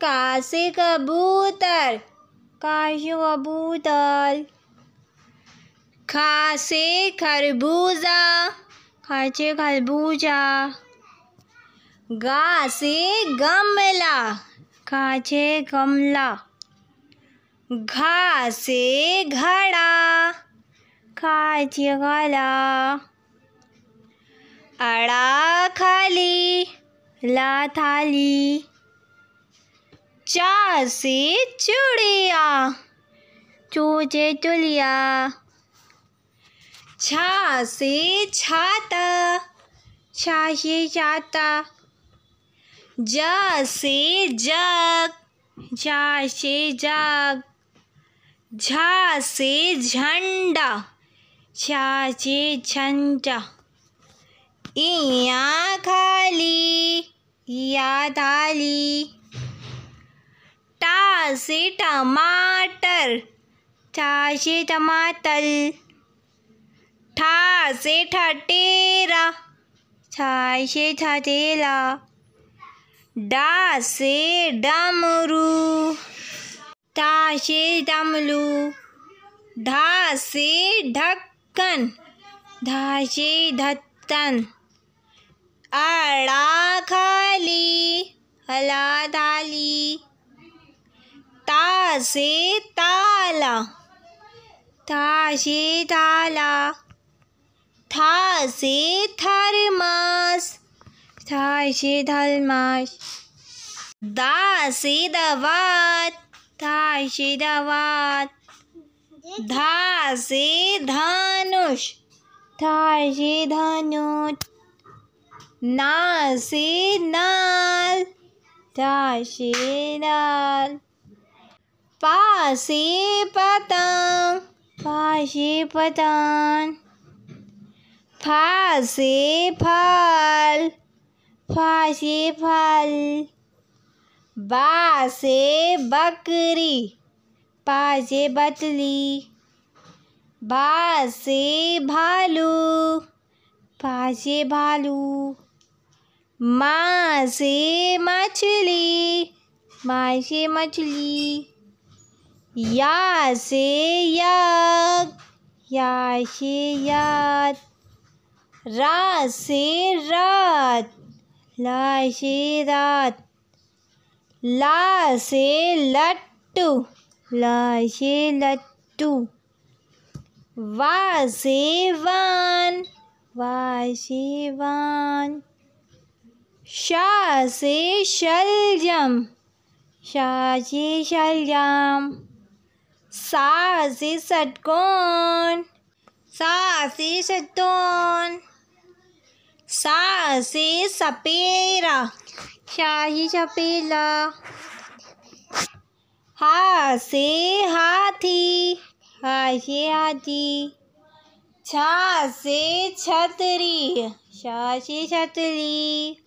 का से कबूतर काशे कबूतर खासे खरबूजा खाचे खरबूजा घासे गमला खाचे गमला घासे घड़ा खाचे घड़ा अड़ा खाली ला थाली चा से चुड़िया चूचे चुलिया छा से छाता छा छाता जा से जग जा से जग झा से झंडा छा से झंडा इया खाली या थाली टा से टमाटर ठा से टमाटर ठा से ठटेरा छा से ठटेला डा से डमरू टा से डमलू ढा से ढक्कन धा से धत्तन अड़ा खाली हला ताजे ताला ताजे ताला थाजे थर्मास थाजे थर्मास दासे दवात ताजे दवात धासे धनुष थाजे धनुष नासी नाल ताशे नाल पासे पतंग पासे पतंग फासे फल फासे फल बासे बकरी पासे बतली बासे भालू पासे भालू माँ से मछली मासे मछली या से याक या से याद रा से रात ला से रात ला से लट्टू ला से लट्टू वा से वान वा से वान शा से शलजम शा से शलजम साहसी षटकोण साहसी षटकोण साहसी सपेरा शाही सपेला हासी हाथी हाशी हाथी छा से छतरी शाशी छतरी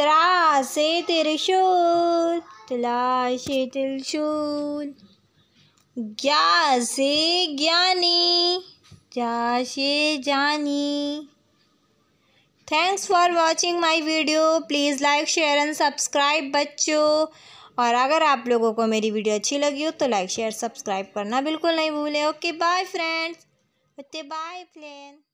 त्रासी से त्रिशूल त्रा त्रिशूल ज्ञा ज्ञानी जा से जानी thanks for watching my video please like share and subscribe बच्चों और अगर आप लोगों को मेरी वीडियो अच्छी लगी हो तो लाइक शेयर सब्सक्राइब करना बिल्कुल नहीं भूले okay bye friends okay bye friend